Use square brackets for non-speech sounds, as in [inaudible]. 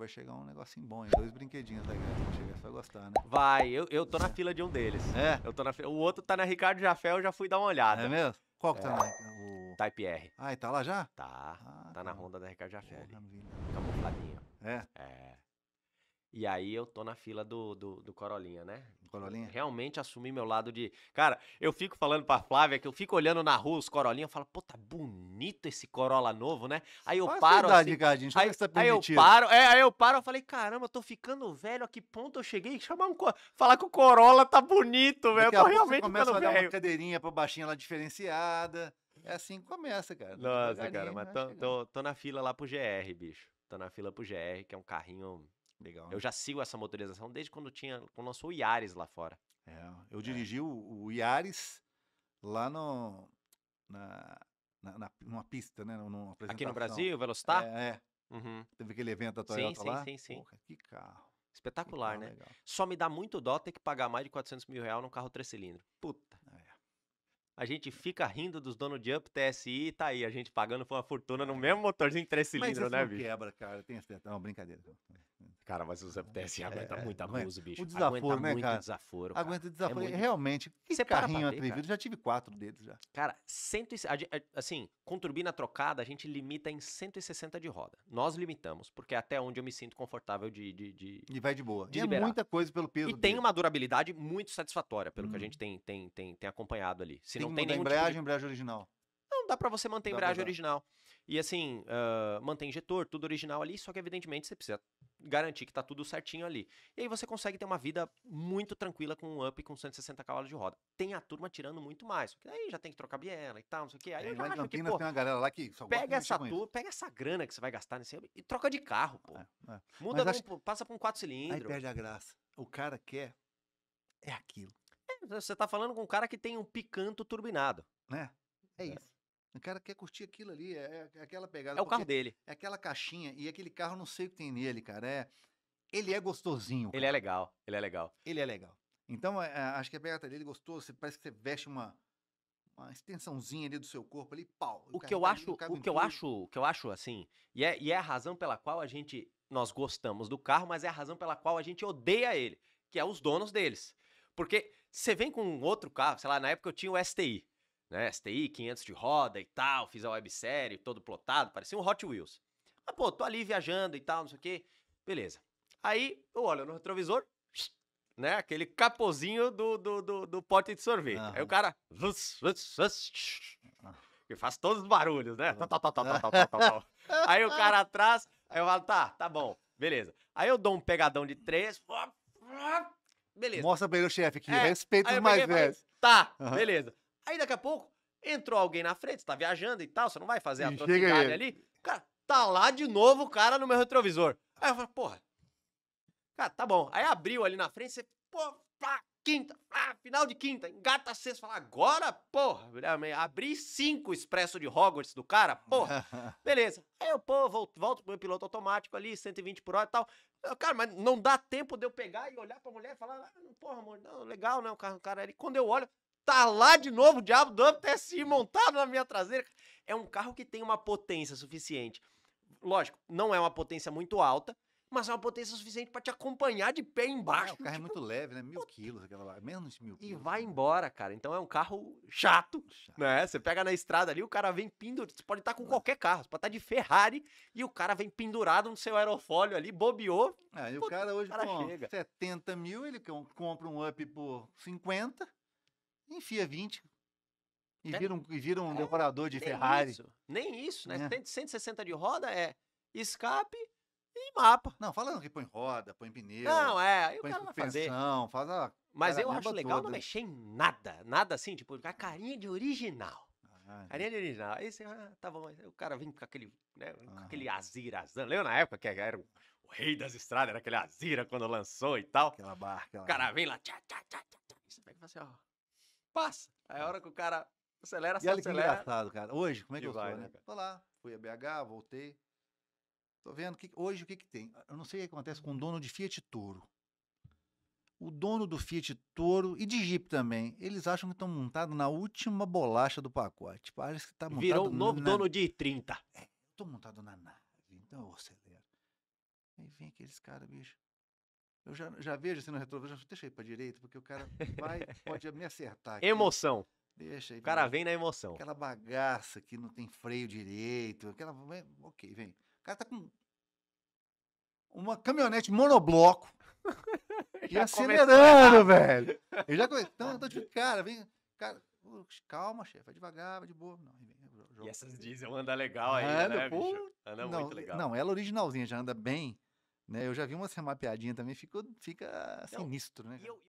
vai chegar um negocinho bom, hein? Dois brinquedinhos aí você vai gostar, né? Vai, eu, eu tô na é. fila de um deles. É? Eu tô na fila. O outro tá na Ricardo Jafé, eu já fui dar uma olhada. É mesmo? Qual que tá é. tá na o... Type R. Ah, e tá lá já? Tá. Ah, tá, tá na Honda da Ricardo Jafé. Camufladinho. Tá é? É. E aí eu tô na fila do, do, do Corolinha, né? Corolinha? Realmente assumi meu lado de. Cara, eu fico falando pra Flávia que eu fico olhando na rua os Corolinha eu falo, pô, tá bonito esse Corolla novo, né? Aí eu Qual paro. Verdade, assim, Gardinho, aí, tá aí eu paro, é, aí eu paro, eu falei, caramba, eu tô ficando velho, a que ponto eu cheguei? Chamar um. Falar que o Corolla tá bonito, velho. Eu tô realmente começa a dar velho. uma cadeirinha pra baixinha lá diferenciada. É assim que começa, cara. Nossa, cara, mas tô, tô, tô na fila lá pro GR, bicho. Tô na fila pro GR, que é um carrinho Legal. Né? Eu já sigo essa motorização desde quando tinha, quando lançou o Iares lá fora. É, eu é. dirigi é. o, Iares lá no na, na, na numa pista, né? Numa Aqui no Brasil, é, Velocitar. É. é. Uhum. Teve aquele evento da Toyota sim, lá? Sim, sim, sim. que carro. Espetacular, que carro né? Legal. Só me dá muito dó ter que pagar mais de 400 mil reais num carro três cilindros. Puta. É. A gente fica rindo dos donos de Up, TSI e tá aí, a gente pagando uma fortuna no mesmo motorzinho três cilindros, né, bicho? quebra, cara. Tem é Não, brincadeira. Cara, mas o Zé é, aguenta é, muita Abuso, bicho. O desaforo, aguenta né, muito cara? desaforo. Cara. Aguenta é desaforo. É muito... Realmente, que Você carrinho para atrevido. Cara. Já tive quatro deles já. Cara, cento e... Eh, assim, com turbina trocada, a gente limita em 160 de roda. Nós limitamos, porque é até onde eu me sinto confortável de. de, de... E vai de boa. De e é liberar. é muita coisa pelo peso. E dele. tem uma durabilidade muito satisfatória, pelo hum. que a uhum. gente tem, tem, tem, tem acompanhado ali. Se tem não tem nenhum. Tipo embreagem, tipo de... embreagem original. Não, dá para você manter a embreagem original. E assim, uh, ah, manter injetor, tudo original ali, só que evidentemente você precisa garantir que tá tudo certinho ali. E aí você consegue ter uma vida muito tranquila com um up com 160 cavalos de roda. Tem a turma tirando muito mais, porque aí já tem que trocar biela e tal, não sei o quê. Aí é, eu já acho que, pô, tem uma galera lá que só pega essa turma, pega essa grana que você vai gastar nesse up e troca de carro, pô. É, é. Muda, acho... passa para um quatro cilindros. Aí perde a graça. O cara quer é aquilo. É, você está falando com um cara que tem um picanto turbinado. Né? É, é. isso. O cara quer curtir aquilo ali, é, é, é aquela pegada. É o carro dele. É aquela caixinha e aquele carro, não sei o que tem nele, cara. É, ele é gostosinho. Cara. Ele é legal, ele é legal. Ele é legal. Então, é, é acho que a pegada dele é gostou. Você, parece que você veste uma, uma extensãozinha ali do seu corpo ali, pau. O, o que eu tá acho, ali, o que eu acho, o que eu acho assim, e é, e é a razão pela qual a gente nós gostamos do carro, mas é a razão pela qual a gente odeia ele, que é os donos deles. Porque você vem com um outro carro, sei lá, na época eu tinha o STI né? STI 500 de roda e tal, fiz a websérie, todo plotado, parecia um Hot Wheels. Mas, ah, pô, tô ali viajando e tal, não sei o quê. Beleza. Aí, eu olho no retrovisor, né? Aquele capozinho do, do, do, do pote de sorvete. Uhum. Aí o cara... e faz todos os barulhos, né? Tá, tá, tá, aí o cara atrás, aí eu falo, tá, tá bom, beleza. Aí eu dou um pegadão de três, beleza. Mostra pra ele o chefe aqui, é, respeita os mais velhos. Tá, uhum. beleza. Aí daqui a pouco entrou alguém na frente, você tá viajando e tal, você não vai fazer a trocidade ali. Cara, tá lá de novo o cara no meu retrovisor. Aí eu falo, porra. Cara, tá bom. Aí abriu ali na frente, você, pô, pá, quinta, final de quinta, engata sexta, fala, agora, porra, abri cinco expresso de Hogwarts do cara, porra, [laughs] beleza. Aí eu, pô, volto, volto pro meu piloto automático ali, 120 por hora e tal. cara, mas não dá tempo de eu pegar e olhar pra mulher e falar, ah, porra, amor, não, legal, né, o cara, o cara ali. Quando eu olho, tá lá de novo o diabo do TSI montado na minha traseira. É um carro que tem uma potência suficiente. Lógico, não é uma potência muito alta, mas é uma potência suficiente para te acompanhar de pé é, embaixo. o carro é tipo, é muito leve, né? Mil quilos, aquela lá, menos mil quilos. E vai embora, cara. Então é um carro chato, chato. né? Você pega na estrada ali, o cara vem pendurado. Você pode estar com qualquer carro, você pode estar de Ferrari e o cara vem pendurado no seu aerofólio ali, bobeou. É, e o cara hoje o cara com 70 mil, ele compra um up por 50 enfia 20 e né? vira um, e vira um é, decorador de nem Ferrari. Isso, nem isso, né? É. 160 de roda é escape e mapa. Não, falando que põe roda, põe pneu. Não, é, põe o cara vai fazer. Faz a, Mas eu acho legal toda. não mexer em nada, nada assim, tipo, a carinha de original. Ah, é. carinha de original. Aí você, ah, tá bom, o cara vem com aquele, né, com ah. aquele Azira, Lembra na época que era o, o, rei das estradas, era aquele Azira quando lançou e tal? Aquela barca. O cara vem lá, tchá, tchá, tchá, tchá. Você pega e fala assim, ó passa. Aí a hora que o cara acelera, e olha que acelera. engraçado, cara. Hoje, como é que, eu vai, sou, né? né? Tô lá, fui a BH, voltei. Tô vendo que hoje o que que tem. Ah, eu não sei o que acontece com o dono de Fiat Toro. O dono do Fiat Toro e de Jeep também, eles acham que estão montados na última bolacha do pacote. Tipo, parece que tá montado Virou um novo na... dono de 30. É, tô montado na nave, então eu acelero. Aí vem aqueles caras, bicho eu já, já vejo assim no retrovisor, deixa aí pra direita, porque o cara vai, [laughs] pode me acertar. Aqui. Emoção. Deixa aí. O cara vem na emoção. Aquela bagaça que não tem freio direito, aquela. Ok, vem. O cara tá com uma caminhonete monobloco [laughs] e acelerando, velho. [laughs] Eu já comecei. Então, tô então, tipo, cara, vem. Cara, calma, chefe, vai devagar, vai de boa. Não, vem, jogo. E essas diesel anda legal aí, anda, né, pô, Anda não, muito legal. Não, ela originalzinha já anda bem. Né? Eu já vi umas mapeadinha também, fica, fica sinistro, né?